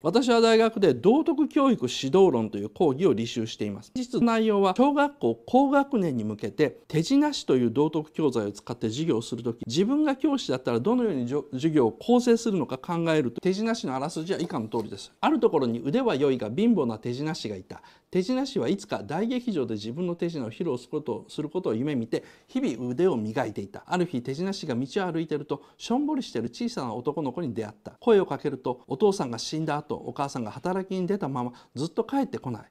私は大学で道徳教育指導論という講義を履修しています実内容は小学校高学年に向けて手品師という道徳教材を使って授業をするとき自分が教師だったらどのように授業を構成するのか考えると手品師のあらすじは以下の通りですあるところに腕は良いが貧乏な手品師がいた手品師はいつか大劇場で自分の手品を披露することすることを夢見て日々腕を磨いていたある日手品師が道を歩いてるとしょんぼりしてる小さな男の子に出会った声をかけるとお父さんが死んだ後お母さんが働きに出たままずっと帰ってこない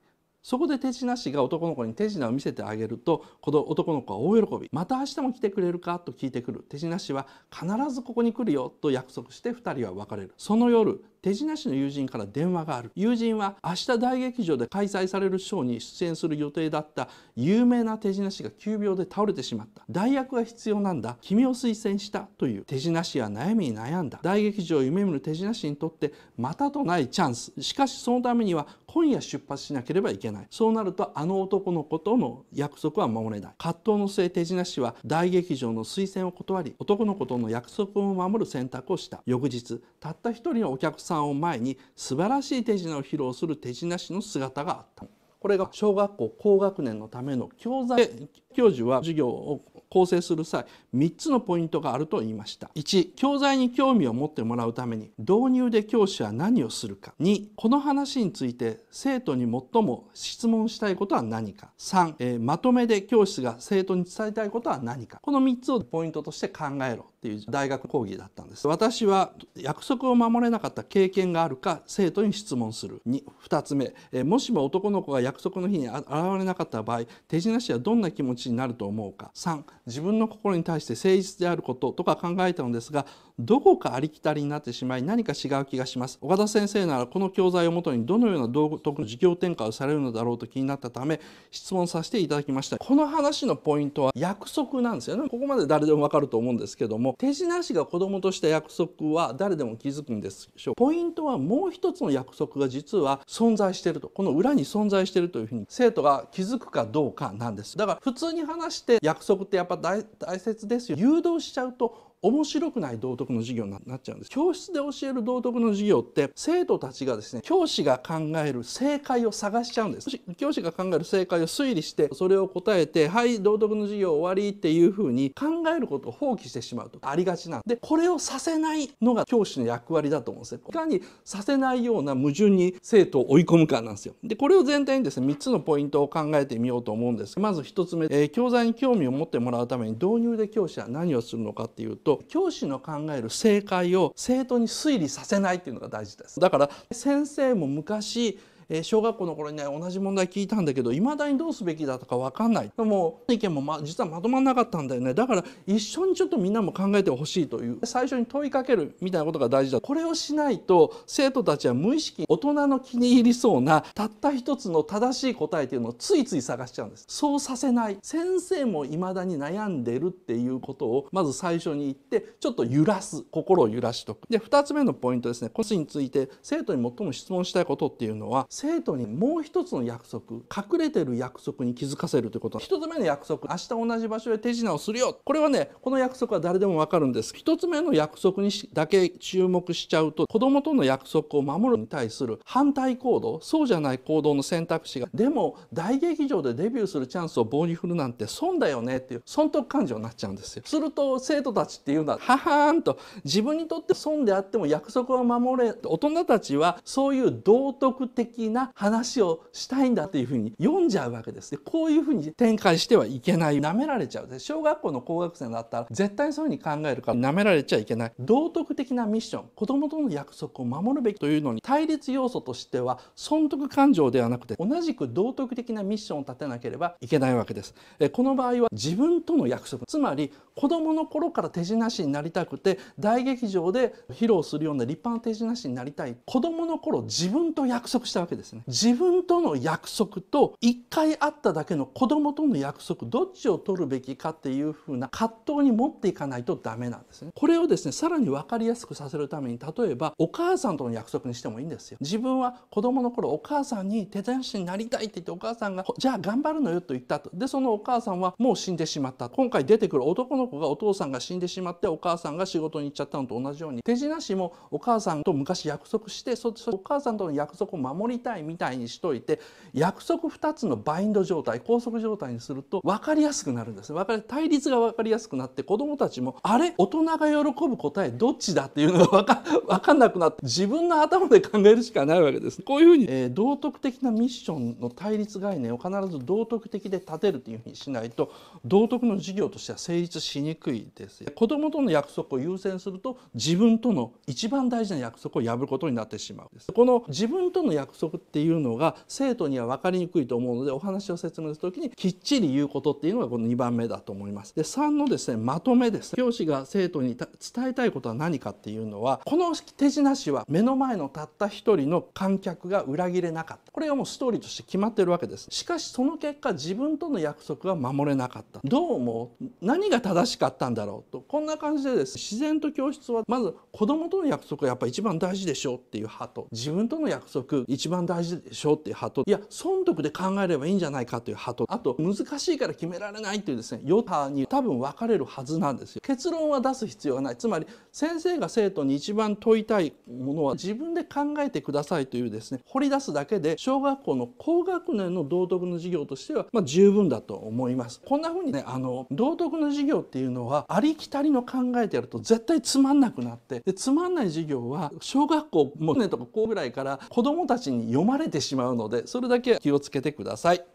そこで手品師が男の子に手品を見せてあげるとこの男の子は大喜びまた明日も来てくれるかと聞いてくる手品師は必ずここに来るよと約束して2人は別れるその夜手品師の友人から電話がある友人は明日大劇場で開催されるショーに出演する予定だった有名な手品師が急病で倒れてしまった代役が必要なんだ君を推薦したという手品師は悩みに悩んだ大劇場を夢見る手品師にとってまたとないチャンスしかしそのためには今夜出発しなければいけないそうなるとあの男の子との約束は守れない葛藤の末手品師は大劇場の推薦を断り男の子との約束を守る選択をした翌日たった一人のお客さんを前に素晴らしい手品を披露する手品師の姿があったこれが小学校高学年のための教材教授は授業を構成する際3つのポイントがあると言いました1教材に興味を持ってもらうために導入で教師は何をするか2この話について生徒に最も質問したいことは何か3、えー、まとめで教室が生徒に伝えたいことは何かこの3つをポイントとして考えろっていう大学講義だったんです私は約束を守れなかった経験があるか生徒に質問する 2, 2つ目、えー、もしも男の子が約束の日に現れなかった場合手品師はどんな気持ちになると思うか3自分の心に対して誠実であることとか考えたのですがどこかありきたりになってしまい何か違う気がします岡田先生ならこの教材をもとにどのような道徳の授業展開をされるのだろうと気になったため質問させていただきましたこの話のポイントは約束なんですよねここまで誰でもわかると思うんですけども手品師が子供とした約束は誰でも気づくんでしょうポイントはもう一つの約束が実は存在しているとこの裏に存在しているというふうに生徒が気づくかどうかなんですだから普通に話して約束ってやっぱは大切ですよ誘導しちゃうと面白くない道徳の授業になっちゃうんです教室で教える道徳の授業って生徒たちがですね教師が考える正解を探しちゃうんです教師が考える正解を推理してそれを答えてはい道徳の授業終わりっていうふうに考えることを放棄してしまうとありがちなんでこれをさせないのが教師の役割だと思うんですよいかにさせないような矛盾に生徒を追い込むかなんですよでこれを前提にですね3つのポイントを考えてみようと思うんですまず1つ目、えー、教材に興味を持ってもらうために導入で教師は何をするのかっていうとと教師の考える正解を生徒に推理させないっていうのが大事ですだから先生も昔えー、小学校の頃にね同じ問題聞いたんだけどいまだにどうすべきだとか分かんないでも意見も、ま、実はまとまらなかったんだよねだから一緒にちょっとみんなも考えてほしいという最初に問いかけるみたいなことが大事だこれをしないと生徒たちは無意識に大人の気に入りそうなたった一つの正しい答えというのをついつい探しちゃうんですそうさせない先生もいまだに悩んでるっていうことをまず最初に言ってちょっと揺らす心を揺らしとくで2つ目のポイントですねコスについて生徒に最も質問したいことっていうのは生徒にもう一つの約束隠れてる約束に気づかせるということ1つ目の約束明日同じ場所で手品をするよこれはねこの約束は誰でも分かるんです1つ目の約束にだけ注目しちゃうと子供との約束を守るに対する反対行動そうじゃない行動の選択肢がでも大劇場でデビューするチャンスを棒に振るなんて損だよねっていう損得感情になっちゃうんですよすると生徒たちっていうのはははーんと自分にとって損であっても約束は守れ大人たちはそういう道徳的な話をしたいんだというふうに読んじゃうわけですでこういうふうに展開してはいけない舐められちゃうで小学校の高学生だったら絶対そういうふうに考えるから舐められちゃいけない道徳的なミッション子供との約束を守るべきというのに対立要素としては損得感情ではなくて同じく道徳的なミッションを立てなければいけないわけですえこの場合は自分との約束つまり子供の頃から手品師になりたくて大劇場で披露するような立派な手品師になりたい子供の頃自分と約束したわけですですね自分との約束と1回会っただけの子供との約束どっちを取るべきかっていうふうな葛藤に持っていかないとダメなんですねこれをですねさらに分かりやすくさせるために例えばお母さんとの約束にしてもいいんですよ自分は子供の頃お母さんに手伝い師になりたいって言ってお母さんがじゃあ頑張るのよと言ったとでそのお母さんはもう死んでしまった今回出てくる男の子がお父さんが死んでしまってお母さんが仕事に行っちゃったのと同じように手品師もお母さんと昔約束してそお母さんとの約束を守りたいみたいにしといて約束2つのバインド状態拘束状態にすると分かりやすくなるんです分かり対立が分かりやすくなって子どもたちもあれ大人が喜ぶ答えどっちだっていうのが分か分かんなくなって自分の頭で考えるしかないわけです。こういうふうに、えー、道徳的なミッションの対立概念を必ず道徳的で立てるというふうにしないと道徳の授業としては成立しにくいです。子供との約束を優先すると自分との一番大事な約束を破ることになってしまうこの自分との約束っていうのが生徒には分かりにくいと思うのでお話を説明する時にきっちり言うことっていうのがこの2番目だと思います。で3のですねまとめです。教師が生徒に伝えたいことは何かっていうのはこの手品師は目の前のたった一人の観客が裏切れなかったこれがもうストーリーとして決まってるわけですしかしその結果自分との約束は守れなかったどうも何が正しかったんだろうとこんな感じでです、ね、自然と教室はまず子供との約束がやっぱ一番大事でしょうっていう派と自分との約束一番大事でしょうっていう派といや損得で考えればいいんじゃないかという派とあと難しいから決められないというですね与派に多分分かれるはずなんですよ。結論は出す必要はないつまり先生が生徒に一番問いたいものは自分で考えてくださいというですね掘り出すだけで小学校の高学年の道徳の授業としては、まあ、十分だと思います。こんな風にねあの道徳の授業っていうのはありきたりの考えてやると絶対つまんなくなってでつまんない授業は小学校もうねとかこうぐらいから子供たちに読まれてしまうのでそれだけ気をつけてください。